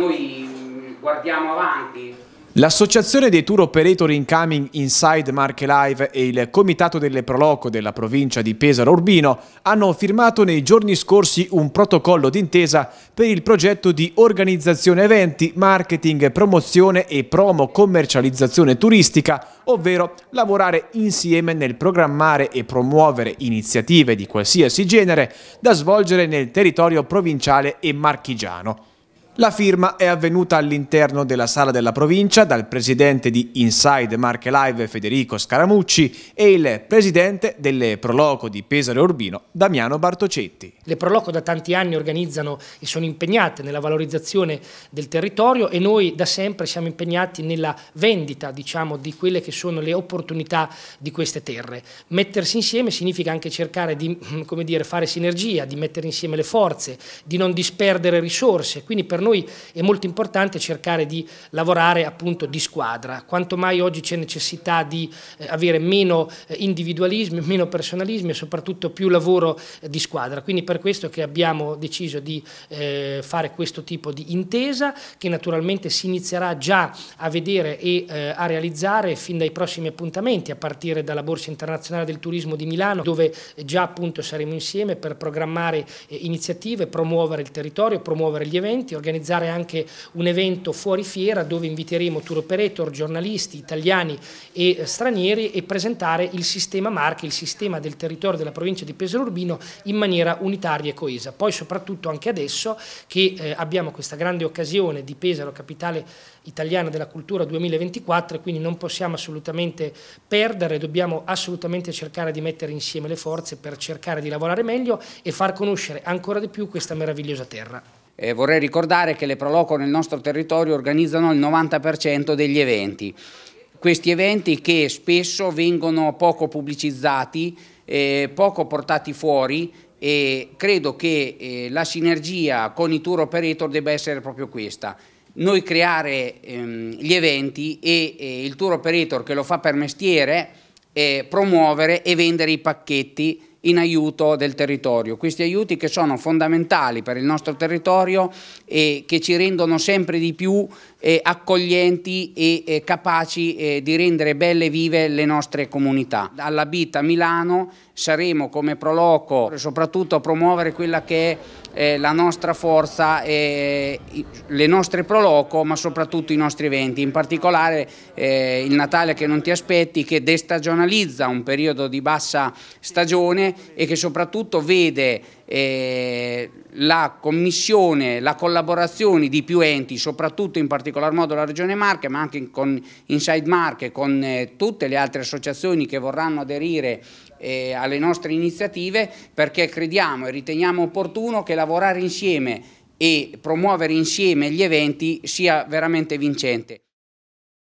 Noi guardiamo avanti, L'associazione dei tour operator incoming Inside Marche Live e il comitato delle Proloco della provincia di Pesaro Urbino hanno firmato nei giorni scorsi un protocollo d'intesa per il progetto di organizzazione eventi, marketing, promozione e promo commercializzazione turistica, ovvero lavorare insieme nel programmare e promuovere iniziative di qualsiasi genere da svolgere nel territorio provinciale e marchigiano. La firma è avvenuta all'interno della sala della provincia dal presidente di Inside Marche Live Federico Scaramucci e il presidente delle Proloco di Pesaro Urbino Damiano Bartocetti. Le Proloco da tanti anni organizzano e sono impegnate nella valorizzazione del territorio e noi da sempre siamo impegnati nella vendita diciamo, di quelle che sono le opportunità di queste terre. Mettersi insieme significa anche cercare di dire, fare sinergia, di mettere insieme le forze, di non disperdere risorse, quindi per per noi è molto importante cercare di lavorare appunto di squadra, quanto mai oggi c'è necessità di eh, avere meno eh, individualismi, meno personalismi e soprattutto più lavoro eh, di squadra, quindi per questo che abbiamo deciso di fare questo tipo di intesa che naturalmente si inizierà già a vedere e a realizzare fin dai prossimi appuntamenti a partire dalla Borsa Internazionale del Turismo di Milano dove già appunto saremo insieme per programmare iniziative, promuovere il territorio, promuovere gli eventi, organizzare organizzare anche un evento fuori fiera dove inviteremo tour operator, giornalisti italiani e eh, stranieri e presentare il sistema Marche, il sistema del territorio della provincia di Pesaro Urbino in maniera unitaria e coesa. Poi soprattutto anche adesso che eh, abbiamo questa grande occasione di Pesaro, capitale italiana della cultura 2024 quindi non possiamo assolutamente perdere, dobbiamo assolutamente cercare di mettere insieme le forze per cercare di lavorare meglio e far conoscere ancora di più questa meravigliosa terra. Eh, vorrei ricordare che le Proloco nel nostro territorio organizzano il 90% degli eventi. Questi eventi che spesso vengono poco pubblicizzati, eh, poco portati fuori e credo che eh, la sinergia con i tour operator debba essere proprio questa. Noi creare ehm, gli eventi e eh, il tour operator che lo fa per mestiere eh, promuovere e vendere i pacchetti in aiuto del territorio. Questi aiuti che sono fondamentali per il nostro territorio e che ci rendono sempre di più eh, accoglienti e eh, capaci eh, di rendere belle e vive le nostre comunità. Alla Bita Milano saremo come Proloco soprattutto a promuovere quella che è eh, la nostra forza, eh, le nostre proloco, ma soprattutto i nostri eventi, in particolare eh, il Natale che non ti aspetti, che destagionalizza un periodo di bassa stagione e che soprattutto vede eh, la commissione, la collaborazione di più enti, soprattutto in particolar modo la Regione Marche, ma anche con Inside Marche, con eh, tutte le altre associazioni che vorranno aderire eh, alle nostre iniziative, perché crediamo e riteniamo opportuno che lavorare insieme e promuovere insieme gli eventi sia veramente vincente.